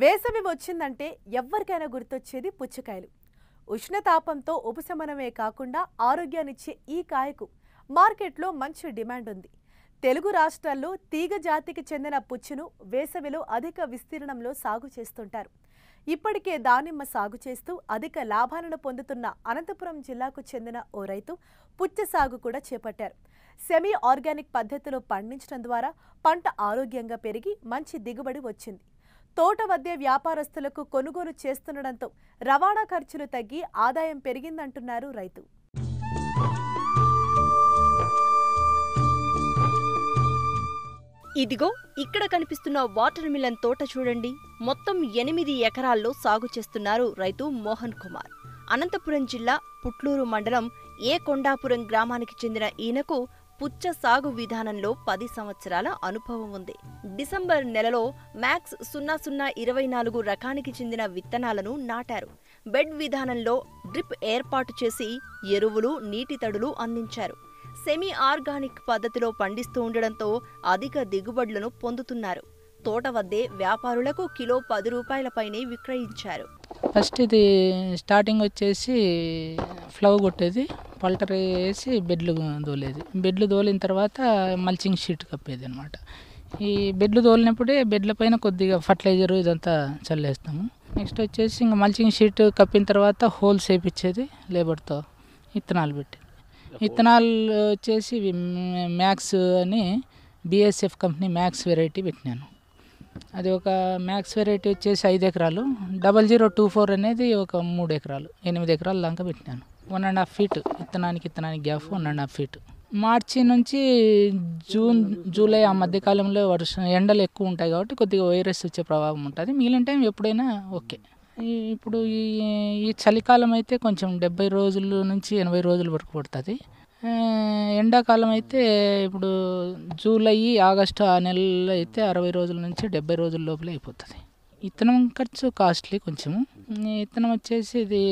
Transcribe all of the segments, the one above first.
వేసవి వచ్చిందంటే ఎవరికైనా గుర్తొచ్చేది పుచ్చకాయలు ఉష్ణతాపంతో ఉపశమనమే కాకుండా ఆరోగ్యాన్నిచ్చే ఈ కాయకు మార్కెట్లో మంచి డిమాండ్ ఉంది తెలుగు రాష్ట్రాల్లో తీగ జాతికి చెందిన పుచ్చును వేసవిలో అధిక విస్తీర్ణంలో సాగు చేస్తుంటారు ఇప్పటికే దానిమ్మ సాగు చేస్తూ అధిక లాభాలను పొందుతున్న అనంతపురం జిల్లాకు చెందిన ఓ రైతు పుచ్చ సాగు కూడా చేపట్టారు సెమీ ఆర్గానిక్ పద్ధతిలో పండించడం ద్వారా పంట ఆరోగ్యంగా పెరిగి మంచి దిగుబడి వచ్చింది తోట వద్య వ్యాపారస్తులకు కొనుగోలు చేస్తుండడంతో రవాణా ఖర్చులు తగ్గి ఆదాయం పెరిగిందంటున్నారు రైతు ఇదిగో ఇక్కడ కనిపిస్తున్న వాటర్ మిలన్ తోట చూడండి మొత్తం ఎనిమిది ఎకరాల్లో సాగు చేస్తున్నారు రైతు మోహన్ కుమార్ అనంతపురం జిల్లా పుట్లూరు మండలం ఏ కొండాపురం గ్రామానికి చెందిన ఈయనకు పుచ్చ సాగు విధానంలో పది సంవత్సరాల అనుభవం ఉంది డిసెంబర్ నెలలో మ్యాక్స్ సున్నా సున్నా ఇరవై నాలుగు రకానికి చెందిన విత్తనాలను నాటారు బెడ్ విధానంలో డ్రిప్ ఏర్పాటు చేసి ఎరువులు నీటి తడులు అందించారు సెమీ ఆర్గానిక్ పద్ధతిలో పండిస్తూ ఉండడంతో అధిక దిగుబడులను పొందుతున్నారు తోట వద్దే వ్యాపారులకు కిలో పది రూపాయలపైనే విక్రయించారు ఫస్ట్ ఇది స్టార్టింగ్ వచ్చేసి ఫ్లవ్ కొట్టేది పల్టరీ వేసి బెడ్లు దోలేది బెడ్లు దోలిన తర్వాత మల్చింగ్ షీట్ కప్పేది అనమాట ఈ బెడ్లు తోలినప్పుడే బెడ్ల పైన కొద్దిగా ఫర్టిలైజర్ ఇదంతా చల్లేస్తాము నెక్స్ట్ వచ్చేసి ఇంకా మల్చింగ్ షీట్ కప్పిన తర్వాత హోల్స్ ఇచ్చేది లేబర్తో ఇత్తనాలు పెట్టేది ఇత్తనాలు వచ్చేసి మ్యాక్స్ అని బిఎస్ఎఫ్ కంపెనీ మ్యాక్స్ వెరైటీ పెట్టినాను అది ఒక మ్యాక్స్ వెరైటీ వచ్చేసి ఐదు ఎకరాలు డబల్ జీరో టూ ఫోర్ అనేది ఒక మూడు ఎకరాలు ఎనిమిది ఎకరాలు లంక పెట్టినాను వన్ అండ్ హాఫ్ ఫీట్ ఇత్తనానికి ఇత్తనానికి gap one and half feet మార్చి నుంచి జూన్ జూలై ఆ మధ్యకాలంలో వర్షం ఎండలు ఎక్కువ ఉంటాయి కాబట్టి కొద్దిగా వైరస్ వచ్చే ప్రభావం ఉంటుంది మిగిలిన టైం ఎప్పుడైనా ఓకే ఇప్పుడు ఈ ఈ చలికాలం అయితే కొంచెం డెబ్బై రోజుల నుంచి ఎనభై రోజుల వరకు పడుతుంది ఎండాకాలం అయితే ఇప్పుడు జూలై ఆగస్టు ఆ నెలలో అయితే అరవై రోజుల నుంచి డెబ్బై రోజుల లోపల అయిపోతుంది ఇతనం ఖర్చు కాస్ట్లీ కొంచెము ఇతనం వచ్చేసి ఇది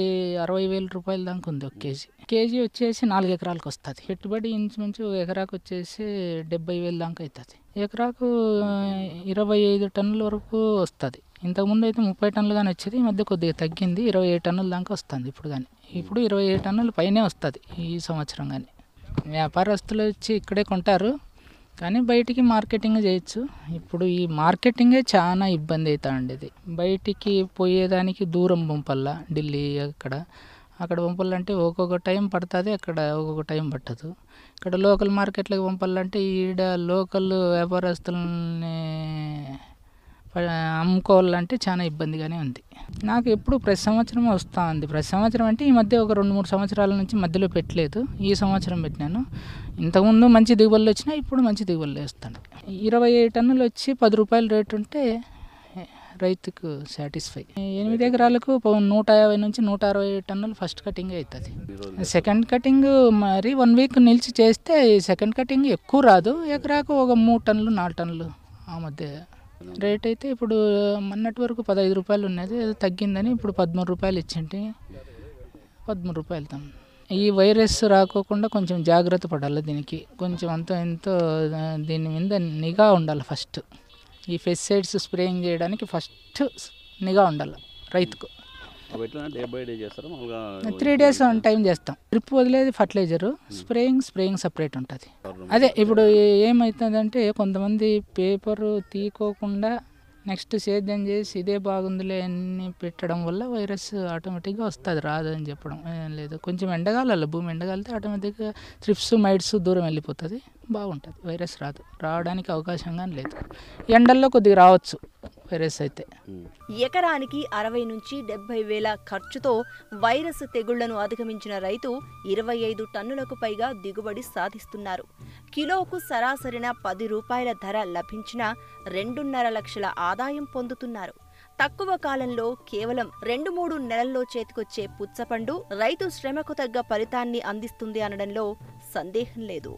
అరవై వేల రూపాయల దాకా ఉంది ఒక కేజీ కేజీ వచ్చేసి నాలుగు ఎకరాలకు వస్తుంది పెట్టుబడి ఇంచుమించు ఎకరాకు వచ్చేసి డెబ్బై వేల దాకా అవుతుంది ఎకరాకు ఇరవై ఐదు టన్నుల వరకు వస్తుంది ఇంతకుముందు అయితే ముప్పై టన్నులు కానీ వచ్చేది ఈ మధ్య కొద్దిగా తగ్గింది ఇరవై ఏడు టన్నుల దాకా వస్తుంది ఇప్పుడు కానీ ఇప్పుడు ఇరవై ఏడు టన్నుల పైనే వస్తుంది ఈ సంవత్సరం కానీ వ్యాపారస్తులు వచ్చి ఇక్కడే కొంటారు కానీ బయటికి మార్కెటింగ్ చేయొచ్చు ఇప్పుడు ఈ మార్కెటింగే చాలా ఇబ్బంది అవుతా ఉండేది బయటికి పోయేదానికి దూరం పంపల్ల ఢిల్లీ అక్కడ అక్కడ పంపాలంటే ఒక్కొక్క టైం పడుతుంది అక్కడ ఒక్కొక్క టైం పట్టదు ఇక్కడ లోకల్ మార్కెట్లకు పంపాలంటే ఈడ లోకల్ వ్యాపారస్తులని అమ్ముకోవాలంటే చాలా ఇబ్బందిగానే ఉంది నాకు ఎప్పుడు ప్రతి సంవత్సరం వస్తూ ఉంది ప్రతి సంవత్సరం అంటే ఈ మధ్య ఒక రెండు మూడు సంవత్సరాల నుంచి మధ్యలో పెట్టలేదు ఈ సంవత్సరం పెట్టినాను ఇంతకుముందు మంచి దిగుబడులు వచ్చినా ఇప్పుడు మంచి దిగుబడులు వేస్తాను ఇరవై ఏడు టన్నులు వచ్చి పది రూపాయలు రేటు ఉంటే రైతుకు సాటిస్ఫై ఎనిమిది ఎకరాలకు నూట యాభై నుంచి నూట అరవై టన్నులు ఫస్ట్ కటింగ్ అవుతుంది సెకండ్ కటింగ్ మరి వన్ వీక్ నిలిచి చేస్తే సెకండ్ కటింగ్ ఎక్కువ రాదు ఎకరాకు ఒక మూడు టన్నులు నాలుగు టన్నులు ఆ మధ్య రేట్ అయితే ఇప్పుడు మొన్నటి వరకు పదహైదు రూపాయలు ఉన్నది అది తగ్గిందని ఇప్పుడు పదమూడు రూపాయలు ఇచ్చింటి పదమూడు రూపాయలు తమ్ ఈ వైరస్ రాకోకుండా కొంచెం జాగ్రత్త పడాలి దీనికి కొంచెం అంత ఎంతో దీని మీద నిఘా ఉండాలి ఫస్ట్ ఈ ఫెస్టిసైడ్స్ స్ప్రేయింగ్ చేయడానికి ఫస్ట్ నిఘా ఉండాలి రైతుకు త్రీ డేస్ టైం చేస్తాం డ్రిప్ వదిలేదు ఫర్టిలైజర్ స్ప్రేయింగ్ స్ప్రేయింగ్ సపరేట్ ఉంటుంది అదే ఇప్పుడు ఏమవుతుందంటే కొంతమంది పేపర్ తీకోకుండా నెక్స్ట్ సేద్యం చేసి ఇదే బాగుందిలే అన్ని పెట్టడం వల్ల వైరస్ ఆటోమేటిక్గా వస్తుంది రాదు అని చెప్పడం ఏం లేదు కొంచెం ఎండగాలలో భూమి ఎండగాలితే ఆటోమేటిక్గా త్రిప్స్ మైడ్స్ దూరం వెళ్ళిపోతుంది బాగుంటుంది వైరస్ రాదు రావడానికి అవకాశం కానీ లేదు ఎండల్లో కొద్దిగా రావచ్చు వైరస్ అయితే ఎకరానికి అరవై నుంచి డెబ్బై వేల ఖర్చుతో వైరస్ తెగుళ్లను అధిగమించిన రైతు ఇరవై ఐదు టన్నులకు పైగా దిగుబడి సాధిస్తున్నారు కిలోకు సరాసరిన పది రూపాయల ధర లభించిన రెండున్నర లక్షల ఆదాయం పొందుతున్నారు తక్కువ కాలంలో కేవలం రెండు మూడు నెలల్లో చేతికొచ్చే పుచ్చపండు రైతు శ్రమకు తగ్గ ఫలితాన్ని అందిస్తుంది అనడంలో సందేహం లేదు